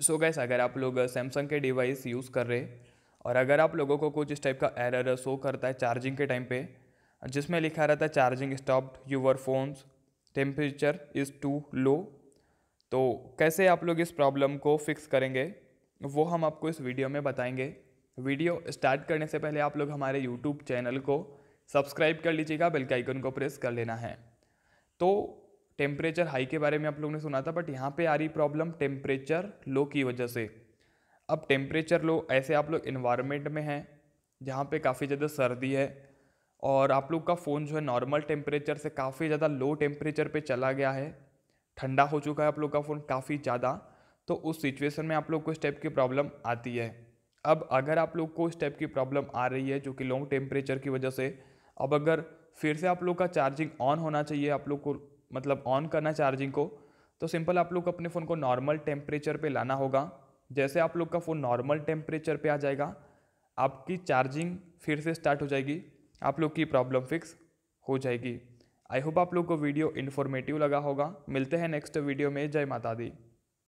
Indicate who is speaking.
Speaker 1: सो so gas अगर आप लोग सैमसंग के डिवाइस यूज़ कर रहे और अगर आप लोगों को कुछ इस टाइप का एरर शो करता है चार्जिंग के टाइम पे जिसमें लिखा रहता है charging stopped your phone's temperature is too low तो कैसे आप लोग इस प्रॉब्लम को फिक्स करेंगे वो हम आपको इस वीडियो में बताएंगे वीडियो स्टार्ट करने से पहले आप लोग हमारे यूट्यूब चैनल को सब्सक्राइब कर लीजिएगा बेल के आइकन को प्रेस कर लेना है तो टेम्परेचर हाई के बारे में आप लोगों ने सुना था बट यहाँ पे आ रही प्रॉब्लम टेम्परेचर लो की वजह से अब टेम्परेचर लो ऐसे आप लोग इन्वायरमेंट में हैं जहाँ पे काफ़ी ज़्यादा सर्दी है और आप लोग का फ़ोन जो है नॉर्मल टेम्परेचर से काफ़ी ज़्यादा लो टेम्परेचर पे चला गया है ठंडा हो चुका है आप लोग का फ़ोन काफ़ी ज़्यादा तो उस सिचुएशन में आप लोग को इस टाइप की प्रॉब्लम आती है अब अगर आप लोग को इस टाइप की प्रॉब्लम आ रही है जो कि लॉन्ग टेम्परेचर की वजह से अब अगर फिर से आप लोग का चार्जिंग ऑन होना चाहिए आप लोग को मतलब ऑन करना चार्जिंग को तो सिंपल आप लोग अपने फ़ोन को नॉर्मल टेम्परेचर पे लाना होगा जैसे आप लोग का फ़ोन नॉर्मल टेम्परेचर पे आ जाएगा आपकी चार्जिंग फिर से स्टार्ट हो जाएगी आप लोग की प्रॉब्लम फिक्स हो जाएगी आई होप आप लोग को वीडियो इन्फॉर्मेटिव लगा होगा मिलते हैं नेक्स्ट वीडियो में जय माता दी